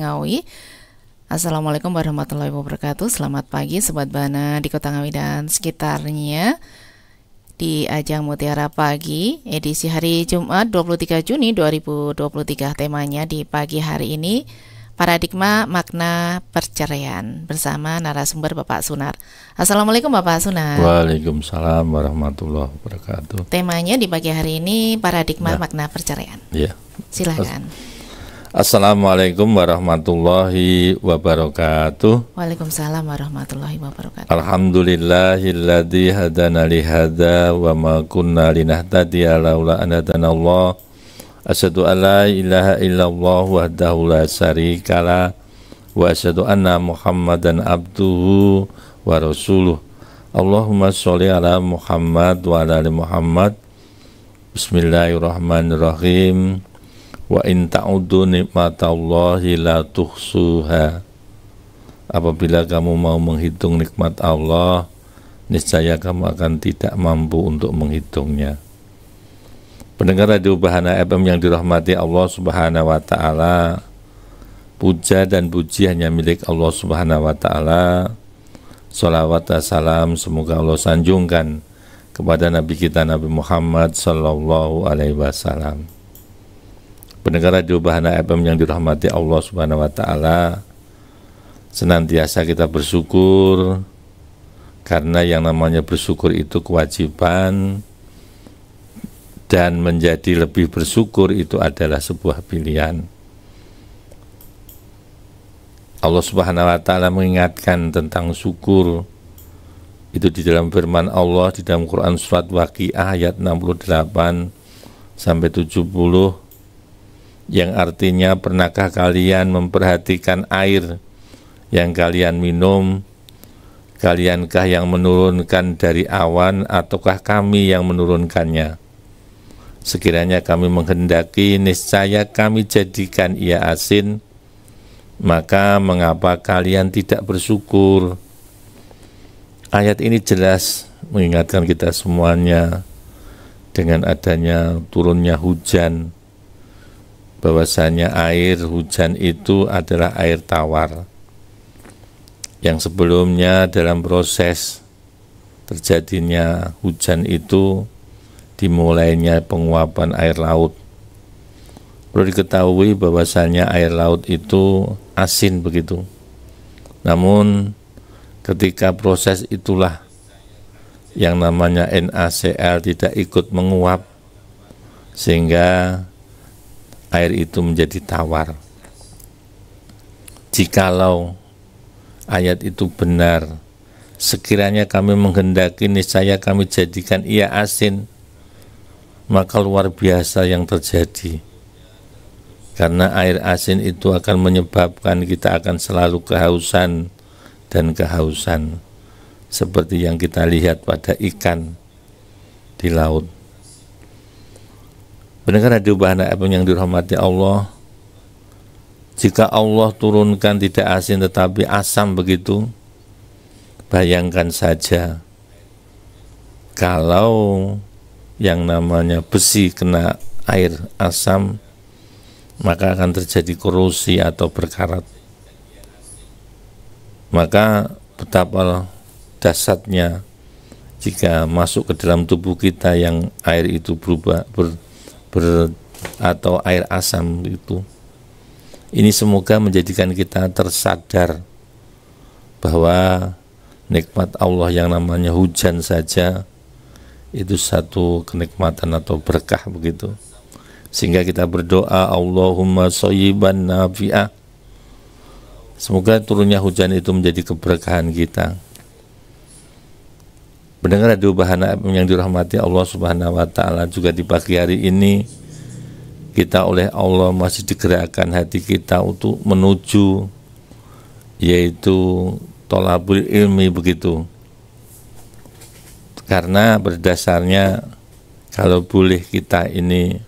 Ngawi. Assalamualaikum warahmatullahi wabarakatuh. Selamat pagi sobat Bana di Kota Ngawi dan sekitarnya. Di ajang Mutiara Pagi edisi hari Jumat 23 Juni 2023 temanya di pagi hari ini paradigma makna perceraian bersama narasumber Bapak Sunar. Assalamualaikum Bapak Sunar. Waalaikumsalam warahmatullahi wabarakatuh. Temanya di pagi hari ini paradigma ya. makna perceraian. Iya. Silakan. Assalamualaikum warahmatullahi wabarakatuh. Waalaikumsalam warahmatullahi wabarakatuh. Alhamdulillahilladzi hadana li wa ma kunna linahtadiya laula an hadanallah. Asyhadu an la ilaha illallah wahdahu la syarikala wa asyhadu anna Muhammadan abduhu wa rasuluh. Allahumma sholli ala Muhammad wa ala ali Muhammad. Bismillahirrahmanirrahim. Wa in ta'udhu nikmatallahi la tuhsuha. Apabila kamu mau menghitung nikmat Allah, niscaya kamu akan tidak mampu untuk menghitungnya. Pendengar Radio Bahana FM yang dirahmati Allah Subhanahu wa taala, puja dan puji hanya milik Allah Subhanahu wa taala. Salawat dan salam semoga Allah sanjungkan kepada Nabi kita Nabi Muhammad sallallahu alaihi wasallam pendengar Radio Bahana FM yang dirahmati Allah Subhanahu wa taala. Senantiasa kita bersyukur karena yang namanya bersyukur itu kewajiban dan menjadi lebih bersyukur itu adalah sebuah pilihan. Allah Subhanahu wa taala mengingatkan tentang syukur itu di dalam firman Allah di dalam Quran surat Waqiah ayat 68 sampai 70 yang artinya pernahkah kalian memperhatikan air yang kalian minum kaliankah yang menurunkan dari awan ataukah kami yang menurunkannya sekiranya kami menghendaki niscaya kami jadikan ia asin maka mengapa kalian tidak bersyukur ayat ini jelas mengingatkan kita semuanya dengan adanya turunnya hujan bahwasanya air hujan itu adalah air tawar yang sebelumnya dalam proses terjadinya hujan itu dimulainya penguapan air laut. Perlu diketahui bahwasanya air laut itu asin begitu. Namun ketika proses itulah yang namanya NaCl tidak ikut menguap sehingga air itu menjadi tawar. Jikalau ayat itu benar, sekiranya kami menghendaki niscaya kami jadikan ia asin, maka luar biasa yang terjadi. Karena air asin itu akan menyebabkan kita akan selalu kehausan dan kehausan, seperti yang kita lihat pada ikan di laut. Mendengar ada bahan yang dirahmati Allah Jika Allah turunkan tidak asin tetapi asam begitu Bayangkan saja Kalau yang namanya besi kena air asam Maka akan terjadi korosi atau berkarat Maka betapa dasarnya jika masuk ke dalam tubuh kita yang air itu berubah ber, ber atau air asam itu. Ini semoga menjadikan kita tersadar bahwa nikmat Allah yang namanya hujan saja itu satu kenikmatan atau berkah begitu. Sehingga kita berdoa Allahumma sayyiban nafi'ah. Semoga turunnya hujan itu menjadi keberkahan kita. Mendengar radio Bahana yang dirahmati Allah Subhanahu wa taala juga di pagi hari ini kita oleh Allah masih digerakkan hati kita untuk menuju yaitu tolabul ilmi begitu. Karena berdasarnya kalau boleh kita ini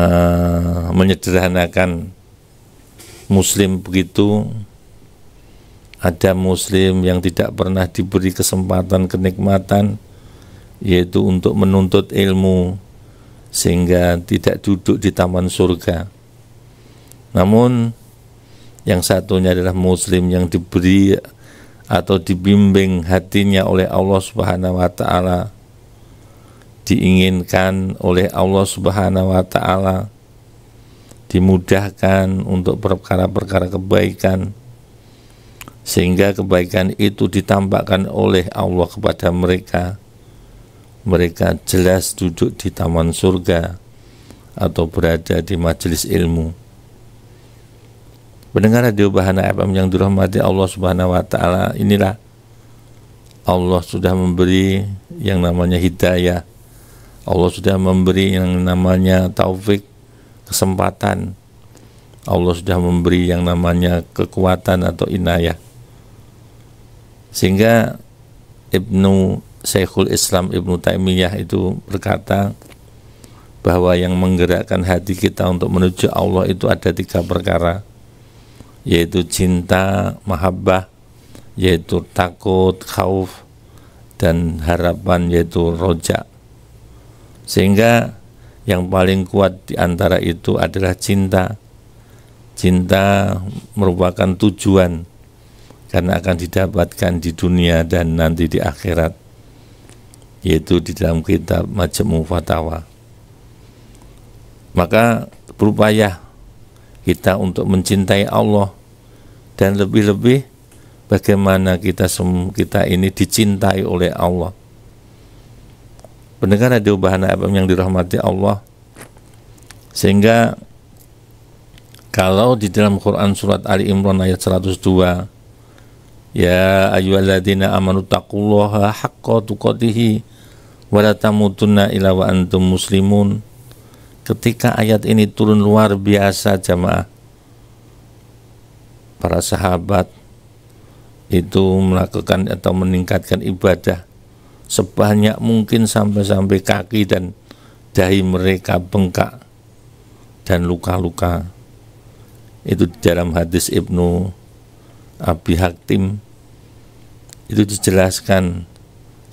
uh, menyederhanakan muslim begitu ada muslim yang tidak pernah diberi kesempatan kenikmatan yaitu untuk menuntut ilmu sehingga tidak duduk di taman surga. Namun yang satunya adalah muslim yang diberi atau dibimbing hatinya oleh Allah Subhanahu wa taala diinginkan oleh Allah Subhanahu wa taala dimudahkan untuk perkara-perkara kebaikan sehingga kebaikan itu ditampakkan oleh Allah kepada mereka mereka jelas duduk di taman surga atau berada di majelis ilmu. mendengar radio Bahana FM yang dirahmati Allah Subhanahu wa taala, inilah Allah sudah memberi yang namanya hidayah. Allah sudah memberi yang namanya taufik, kesempatan. Allah sudah memberi yang namanya kekuatan atau inayah sehingga Ibnu Syekhul Islam Ibnu Taimiyah itu berkata bahwa yang menggerakkan hati kita untuk menuju Allah itu ada tiga perkara yaitu cinta, mahabbah, yaitu takut, khauf, dan harapan yaitu rojak. Sehingga yang paling kuat di antara itu adalah cinta. Cinta merupakan tujuan karena akan didapatkan di dunia dan nanti di akhirat yaitu di dalam kitab Majmu Fatawa maka berupaya kita untuk mencintai Allah dan lebih-lebih bagaimana kita semua kita ini dicintai oleh Allah pendengar radio Bahana FM yang dirahmati Allah sehingga kalau di dalam Quran surat Ali Imran ayat 102 Ya ayyuhalladzina amanu taqullaha haqqa tuqatih wa la tamutunna illa wa antum muslimun. Ketika ayat ini turun luar biasa jamaah. Para sahabat itu melakukan atau meningkatkan ibadah sebanyak mungkin sampai-sampai kaki dan dahi mereka bengkak dan luka-luka. Itu di dalam hadis Ibnu Uh, pihak tim itu dijelaskan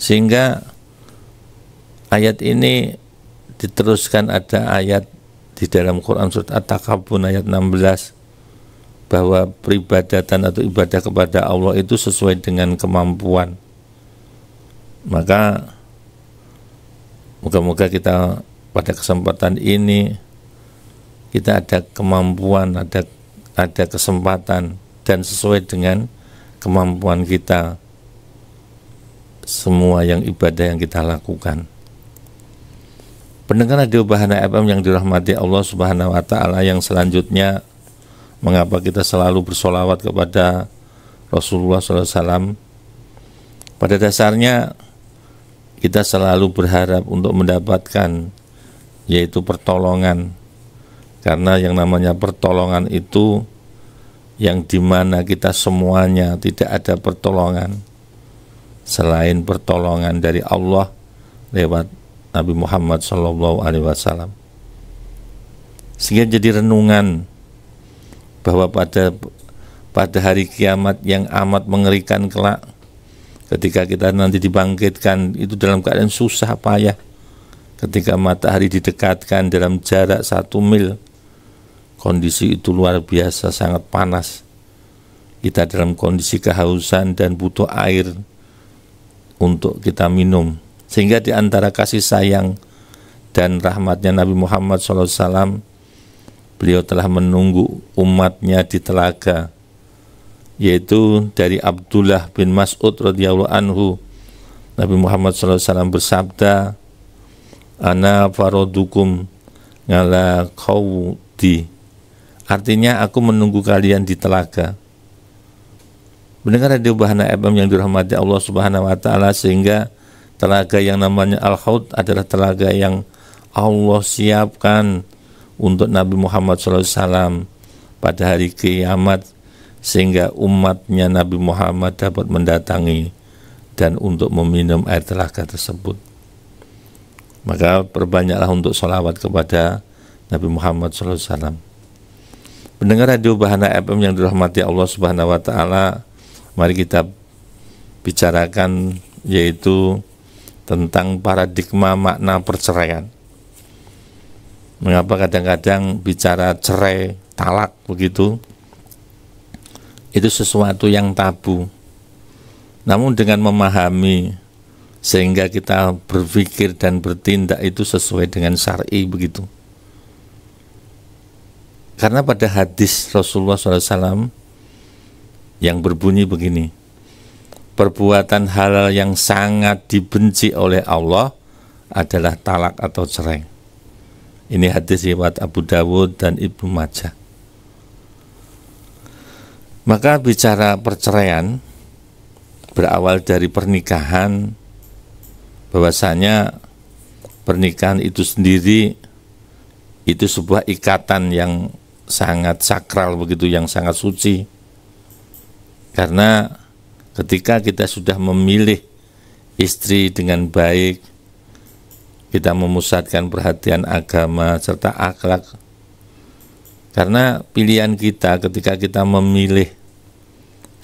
sehingga ayat ini diteruskan ada ayat di dalam Quran surat At-Takabun ayat 16 bahwa peribadatan atau ibadah kepada Allah itu sesuai dengan kemampuan. Maka moga-moga kita pada kesempatan ini kita ada kemampuan, ada ada kesempatan dan sesuai dengan kemampuan kita semua yang ibadah yang kita lakukan. Pendengar Radio Bahana FM yang dirahmati Allah Subhanahu wa taala yang selanjutnya mengapa kita selalu bersolawat kepada Rasulullah Sallallahu Wasallam pada dasarnya kita selalu berharap untuk mendapatkan yaitu pertolongan karena yang namanya pertolongan itu yang dimana kita semuanya tidak ada pertolongan selain pertolongan dari Allah lewat Nabi Muhammad Shallallahu Alaihi Wasallam. Sehingga jadi renungan bahwa pada pada hari kiamat yang amat mengerikan kelak ketika kita nanti dibangkitkan itu dalam keadaan susah payah ketika matahari didekatkan dalam jarak satu mil Kondisi itu luar biasa, sangat panas. Kita dalam kondisi kehausan dan butuh air untuk kita minum. Sehingga di antara kasih sayang dan rahmatnya Nabi Muhammad SAW, beliau telah menunggu umatnya di telaga, yaitu dari Abdullah bin Mas'ud radhiyallahu anhu. Nabi Muhammad SAW bersabda, Ana farodukum ngala di." Artinya aku menunggu kalian di telaga. Mendengar radio Bahana FM yang dirahmati Allah Subhanahu wa taala sehingga telaga yang namanya Al-Haud adalah telaga yang Allah siapkan untuk Nabi Muhammad SAW pada hari kiamat sehingga umatnya Nabi Muhammad dapat mendatangi dan untuk meminum air telaga tersebut. Maka perbanyaklah untuk sholawat kepada Nabi Muhammad SAW. Pendengar Radio Bahana FM yang dirahmati Allah Subhanahu wa taala, mari kita bicarakan yaitu tentang paradigma makna perceraian. Mengapa kadang-kadang bicara cerai, talak begitu itu sesuatu yang tabu. Namun dengan memahami sehingga kita berpikir dan bertindak itu sesuai dengan syar'i begitu karena pada hadis Rasulullah SAW yang berbunyi begini, perbuatan halal yang sangat dibenci oleh Allah adalah talak atau cerai. Ini hadis riwayat Abu Dawud dan Ibnu Majah. Maka bicara perceraian berawal dari pernikahan bahwasanya pernikahan itu sendiri itu sebuah ikatan yang sangat sakral begitu yang sangat suci karena ketika kita sudah memilih istri dengan baik kita memusatkan perhatian agama serta akhlak karena pilihan kita ketika kita memilih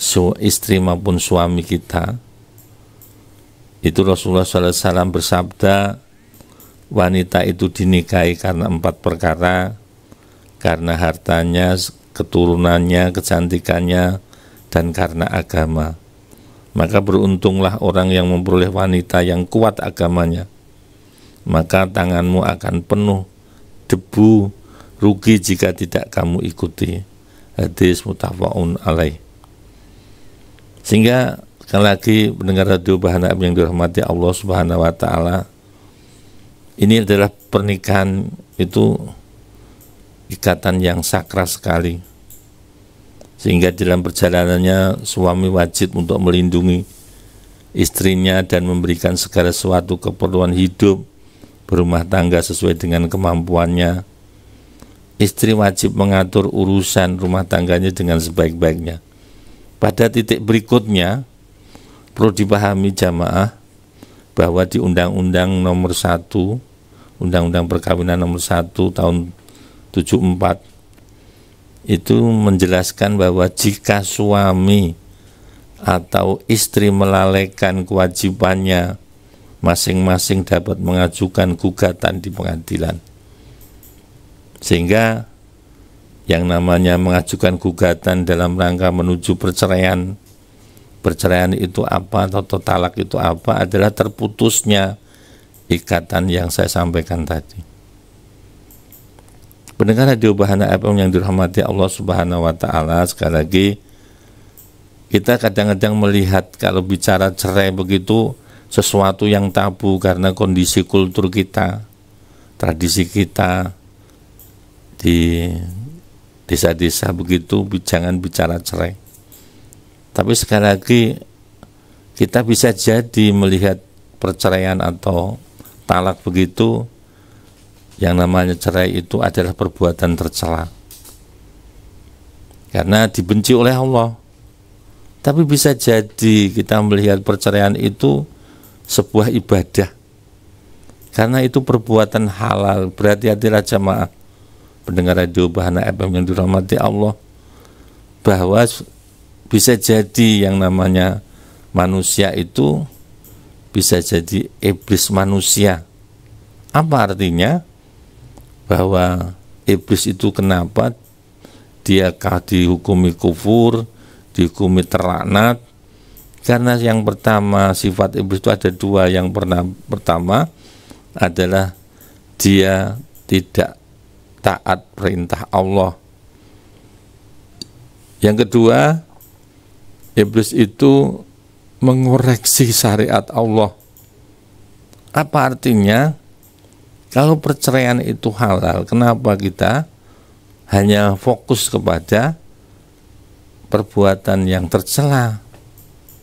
su istri maupun suami kita itu Rasulullah SAW bersabda wanita itu dinikahi karena empat perkara karena hartanya, keturunannya, kecantikannya, dan karena agama. Maka beruntunglah orang yang memperoleh wanita yang kuat agamanya. Maka tanganmu akan penuh debu, rugi jika tidak kamu ikuti. Hadis mutafaun alaih. Sehingga sekali lagi mendengar radio Bahana yang dirahmati Allah Subhanahu wa taala. Ini adalah pernikahan itu ikatan yang sakral sekali sehingga dalam perjalanannya suami wajib untuk melindungi istrinya dan memberikan segala sesuatu keperluan hidup berumah tangga sesuai dengan kemampuannya istri wajib mengatur urusan rumah tangganya dengan sebaik-baiknya pada titik berikutnya perlu dipahami jamaah bahwa di Undang-Undang nomor 1 Undang-Undang Perkawinan nomor 1 tahun 74 itu menjelaskan bahwa jika suami atau istri melalaikan kewajibannya masing-masing dapat mengajukan gugatan di pengadilan sehingga yang namanya mengajukan gugatan dalam rangka menuju perceraian perceraian itu apa atau talak itu apa adalah terputusnya ikatan yang saya sampaikan tadi Pendengar Radio Bahana FM yang dirahmati Allah Subhanahu wa taala, sekali lagi kita kadang-kadang melihat kalau bicara cerai begitu sesuatu yang tabu karena kondisi kultur kita, tradisi kita di desa-desa begitu jangan bicara cerai. Tapi sekali lagi kita bisa jadi melihat perceraian atau talak begitu yang namanya cerai itu adalah perbuatan tercela karena dibenci oleh Allah tapi bisa jadi kita melihat perceraian itu sebuah ibadah karena itu perbuatan halal berarti hatilah maaf pendengar radio Bahana FM yang dirahmati Allah bahwa bisa jadi yang namanya manusia itu bisa jadi iblis manusia apa artinya bahwa iblis itu kenapa dia dihukumi kufur, dihukumi teraknat karena yang pertama sifat iblis itu ada dua yang pernah pertama adalah dia tidak taat perintah Allah. Yang kedua, iblis itu mengoreksi syariat Allah. Apa artinya? Kalau perceraian itu halal, kenapa kita hanya fokus kepada perbuatan yang tercela?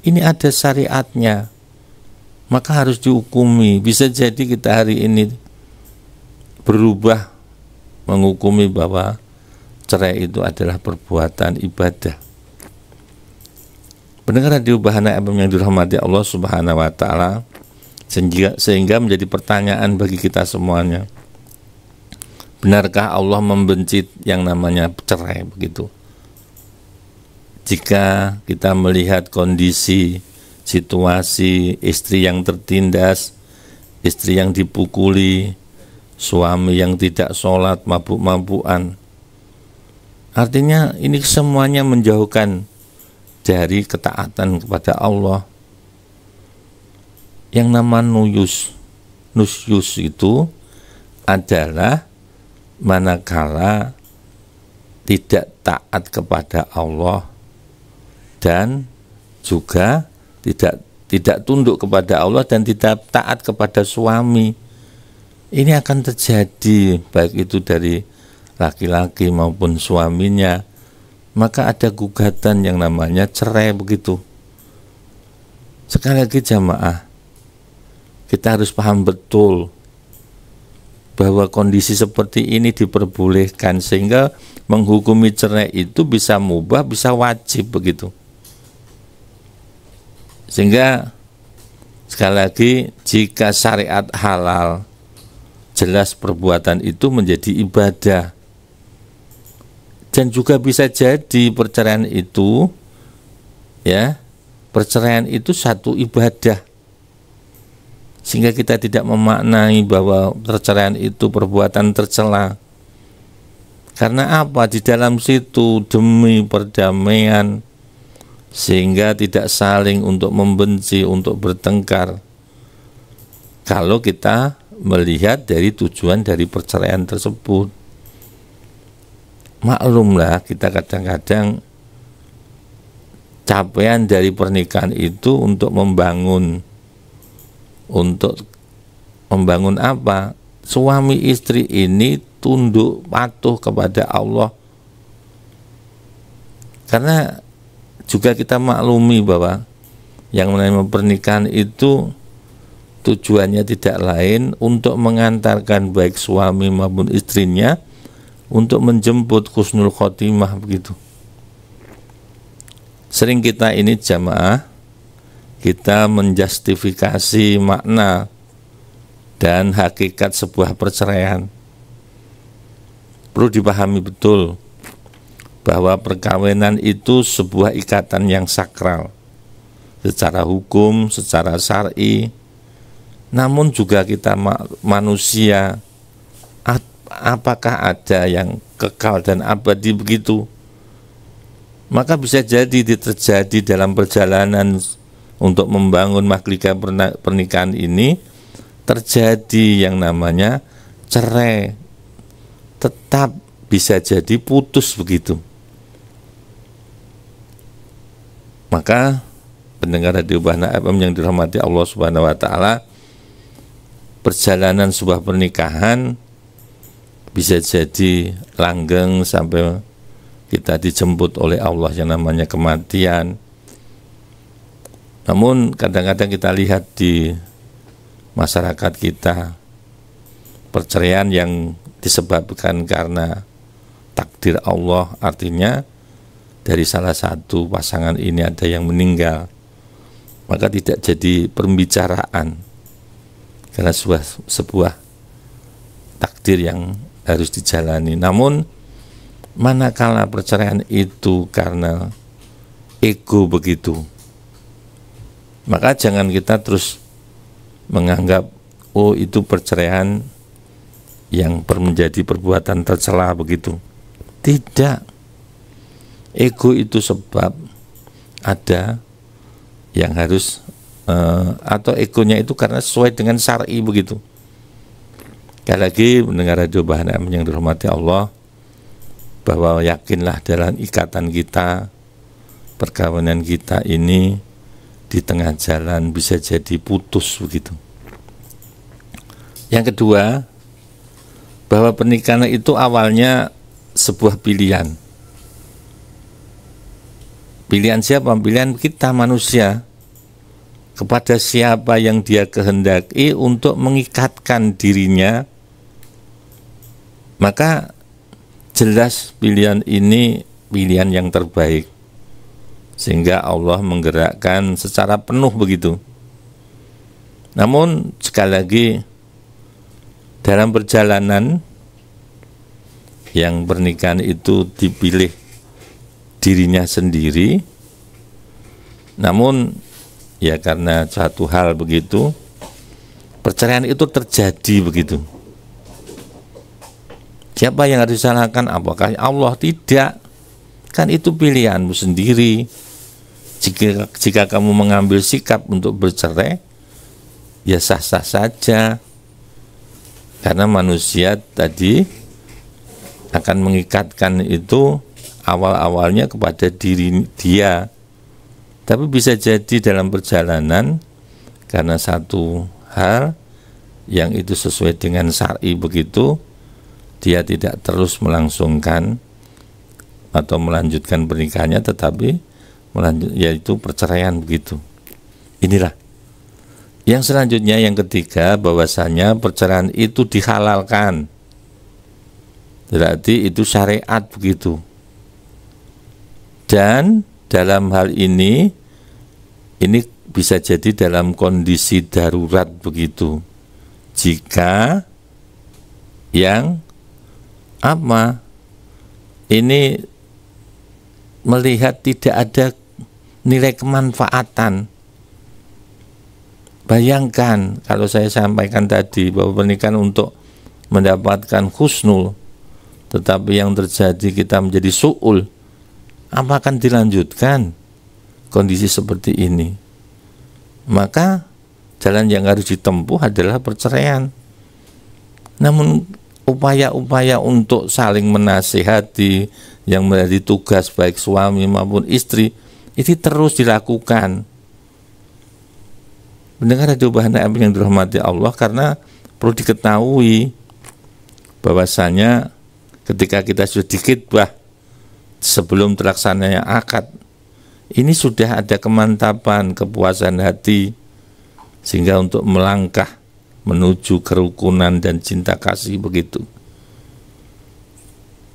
Ini ada syariatnya. Maka harus dihukumi. Bisa jadi kita hari ini berubah menghukumi bahwa cerai itu adalah perbuatan ibadah. Pendengar radio Bahana FM yang dirahmati Allah Subhanahu wa taala, sehingga, sehingga menjadi pertanyaan bagi kita semuanya benarkah Allah membenci yang namanya cerai begitu jika kita melihat kondisi situasi istri yang tertindas istri yang dipukuli suami yang tidak sholat mabuk-mabuan artinya ini semuanya menjauhkan dari ketaatan kepada Allah yang nama nuyus nusyus itu adalah manakala tidak taat kepada Allah dan juga tidak tidak tunduk kepada Allah dan tidak taat kepada suami. Ini akan terjadi baik itu dari laki-laki maupun suaminya. Maka ada gugatan yang namanya cerai begitu. Sekali lagi jamaah, kita harus paham betul bahwa kondisi seperti ini diperbolehkan sehingga menghukumi cerai itu bisa mubah, bisa wajib begitu. Sehingga sekali lagi jika syariat halal jelas perbuatan itu menjadi ibadah. Dan juga bisa jadi perceraian itu ya, perceraian itu satu ibadah sehingga kita tidak memaknai bahwa perceraian itu perbuatan tercela. Karena apa? Di dalam situ demi perdamaian sehingga tidak saling untuk membenci, untuk bertengkar. Kalau kita melihat dari tujuan dari perceraian tersebut. Maklumlah kita kadang-kadang capaian dari pernikahan itu untuk membangun untuk membangun apa? Suami istri ini tunduk patuh kepada Allah. Karena juga kita maklumi bahwa yang menerima pernikahan itu tujuannya tidak lain untuk mengantarkan baik suami maupun istrinya untuk menjemput khusnul khotimah begitu. Sering kita ini jamaah kita menjustifikasi makna dan hakikat sebuah perceraian. Perlu dipahami betul bahwa perkawinan itu sebuah ikatan yang sakral secara hukum, secara syar'i. Namun juga kita manusia apakah ada yang kekal dan abadi begitu? Maka bisa jadi terjadi dalam perjalanan untuk membangun maklika pernikahan ini terjadi yang namanya cerai tetap bisa jadi putus begitu maka pendengar radio Bahna FM yang dirahmati Allah Subhanahu wa taala perjalanan sebuah pernikahan bisa jadi langgeng sampai kita dijemput oleh Allah yang namanya kematian namun kadang-kadang kita lihat di masyarakat kita perceraian yang disebabkan karena takdir Allah artinya dari salah satu pasangan ini ada yang meninggal maka tidak jadi perbicaraan karena sebuah sebuah takdir yang harus dijalani namun manakala perceraian itu karena ego begitu maka jangan kita terus menganggap oh itu perceraian yang menjadi perbuatan tercela begitu. Tidak. Ego itu sebab ada yang harus uh, atau egonya itu karena sesuai dengan syar'i begitu. Sekali lagi mendengar radio bahan yang dirahmati Allah bahwa yakinlah dalam ikatan kita perkawinan kita ini di tengah jalan bisa jadi putus begitu. Yang kedua, bahwa pernikahan itu awalnya sebuah pilihan. Pilihan siapa? Pilihan kita manusia kepada siapa yang dia kehendaki untuk mengikatkan dirinya. Maka jelas pilihan ini pilihan yang terbaik sehingga Allah menggerakkan secara penuh begitu. Namun sekali lagi dalam perjalanan yang pernikahan itu dipilih dirinya sendiri namun ya karena satu hal begitu perceraian itu terjadi begitu siapa yang harus disalahkan apakah Allah tidak kan itu pilihanmu sendiri jika jika kamu mengambil sikap untuk bercerai ya sah-sah saja karena manusia tadi akan mengikatkan itu awal-awalnya kepada diri dia tapi bisa jadi dalam perjalanan karena satu hal yang itu sesuai dengan syari begitu dia tidak terus melangsungkan atau melanjutkan pernikahannya tetapi melanjut yaitu perceraian begitu. Inilah. Yang selanjutnya yang ketiga bahwasanya perceraian itu dihalalkan. Berarti itu syariat begitu. Dan dalam hal ini ini bisa jadi dalam kondisi darurat begitu. Jika yang apa? Ini melihat tidak ada nilai kemanfaatan. Bayangkan kalau saya sampaikan tadi bahwa pernikahan untuk mendapatkan khusnul, tetapi yang terjadi kita menjadi suul, apa akan dilanjutkan kondisi seperti ini? Maka jalan yang harus ditempuh adalah perceraian. Namun upaya-upaya untuk saling menasihati yang menjadi tugas baik suami maupun istri itu terus dilakukan. Mendengar radio Bahana yang dirahmati Allah karena perlu diketahui bahwasanya ketika kita sudah dikit bah sebelum terlaksananya akad ini sudah ada kemantapan kepuasan hati sehingga untuk melangkah menuju kerukunan dan cinta kasih begitu.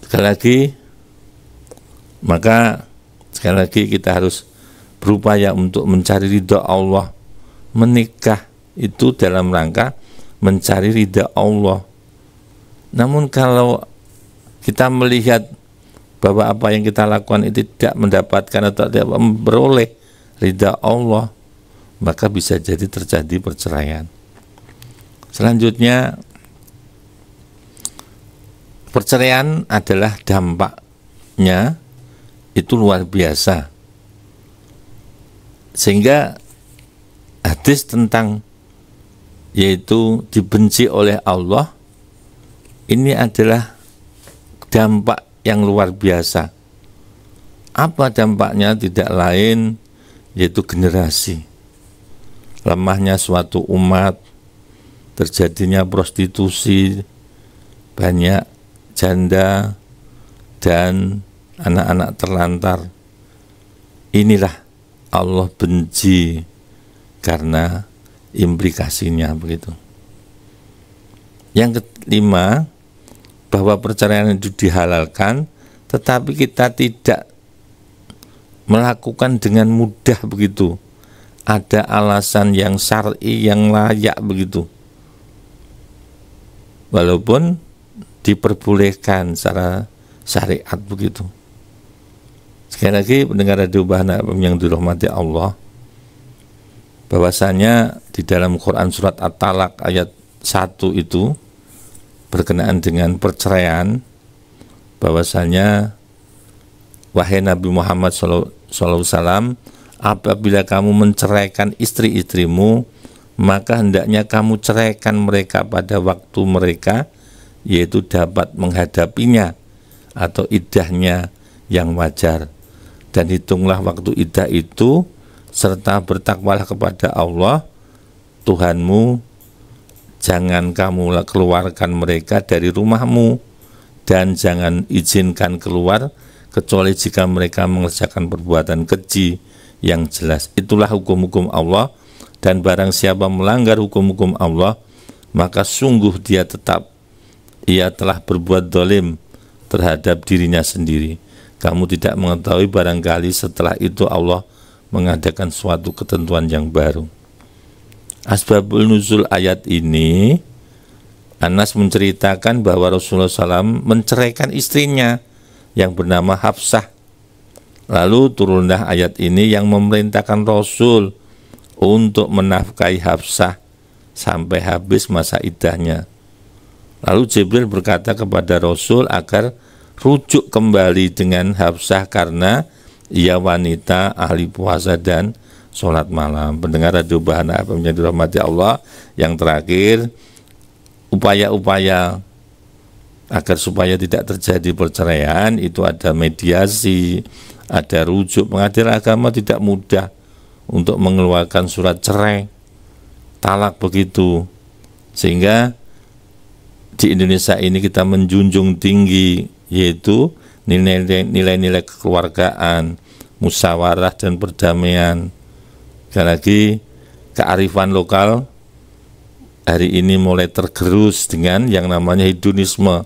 Sekali lagi, maka sekali lagi kita harus berupaya untuk mencari ridha Allah. Menikah itu dalam rangka mencari ridha Allah. Namun kalau kita melihat bahwa apa yang kita lakukan itu tidak mendapatkan atau tidak memperoleh ridha Allah, maka bisa jadi terjadi perceraian. Selanjutnya perceraian adalah dampaknya itu luar biasa. Sehingga hadis tentang yaitu dibenci oleh Allah ini adalah dampak yang luar biasa. Apa dampaknya tidak lain yaitu generasi lemahnya suatu umat terjadinya prostitusi, banyak janda dan anak-anak terlantar. Inilah Allah benci karena implikasinya begitu. Yang kelima, bahwa perceraian itu dihalalkan, tetapi kita tidak melakukan dengan mudah begitu. Ada alasan yang syar'i yang layak begitu walaupun diperbolehkan secara syariat begitu. Sekali lagi pendengar radio Bahana yang dirahmati Allah bahwasanya di dalam Quran surat At-Talak ayat 1 itu berkenaan dengan perceraian bahwasanya wahai Nabi Muhammad SAW apabila kamu menceraikan istri-istrimu maka hendaknya kamu ceraikan mereka pada waktu mereka yaitu dapat menghadapinya atau idahnya yang wajar dan hitunglah waktu idah itu serta bertakwalah kepada Allah Tuhanmu jangan kamu keluarkan mereka dari rumahmu dan jangan izinkan keluar kecuali jika mereka mengerjakan perbuatan keji yang jelas itulah hukum-hukum Allah dan barang siapa melanggar hukum-hukum Allah maka sungguh dia tetap ia telah berbuat dolim terhadap dirinya sendiri kamu tidak mengetahui barangkali setelah itu Allah mengadakan suatu ketentuan yang baru Asbabul nuzul ayat ini Anas menceritakan bahwa Rasulullah SAW menceraikan istrinya yang bernama Hafsah. Lalu turunlah ayat ini yang memerintahkan Rasul untuk menafkahi Hafsah sampai habis masa idahnya. Lalu Jibril berkata kepada Rasul agar rujuk kembali dengan Hafsah karena ia wanita ahli puasa dan sholat malam. Pendengar Radio Bahana apa yang dirahmati Allah. Yang terakhir, upaya-upaya agar supaya tidak terjadi perceraian itu ada mediasi, ada rujuk. pengadilan agama tidak mudah untuk mengeluarkan surat cerai talak begitu sehingga di Indonesia ini kita menjunjung tinggi yaitu nilai-nilai kekeluargaan musyawarah dan perdamaian sekali lagi kearifan lokal hari ini mulai tergerus dengan yang namanya hedonisme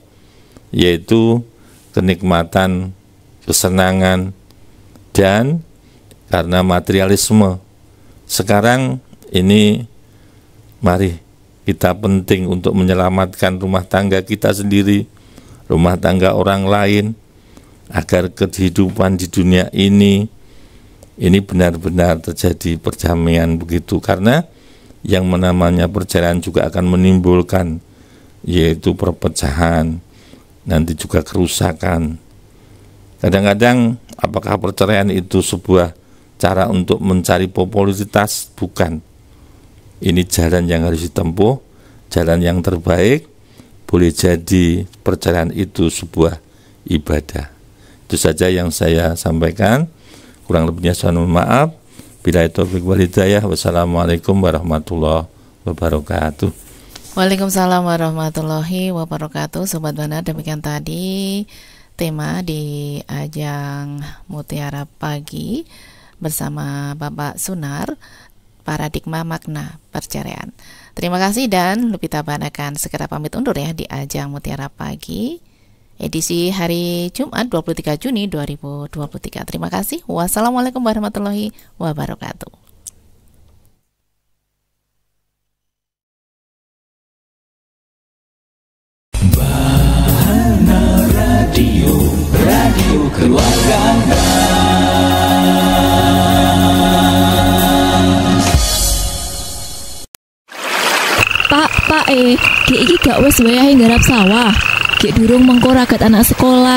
yaitu kenikmatan kesenangan dan karena materialisme. Sekarang ini mari kita penting untuk menyelamatkan rumah tangga kita sendiri, rumah tangga orang lain agar kehidupan di dunia ini ini benar-benar terjadi perdamaian begitu karena yang menamanya perjalanan juga akan menimbulkan yaitu perpecahan nanti juga kerusakan kadang-kadang apakah perceraian itu sebuah cara untuk mencari popularitas bukan. Ini jalan yang harus ditempuh, jalan yang terbaik. Boleh jadi perjalanan itu sebuah ibadah. Itu saja yang saya sampaikan. Kurang lebihnya saya mohon maaf. Bila itu walidayah. Wassalamualaikum warahmatullahi wabarakatuh. Waalaikumsalam warahmatullahi wabarakatuh. Sobat Bana demikian tadi tema di ajang Mutiara Pagi bersama Bapak Sunar Paradigma Makna Perceraian. Terima kasih dan Lupita Ban akan segera pamit undur ya di ajang Mutiara Pagi edisi hari Jumat 23 Juni 2023. Terima kasih. Wassalamualaikum warahmatullahi wabarakatuh. Radio, radio keluarga. Pokoke, Dek ini gak wes wayahe nggarap sawah. Gek durung mengko anak sekolah.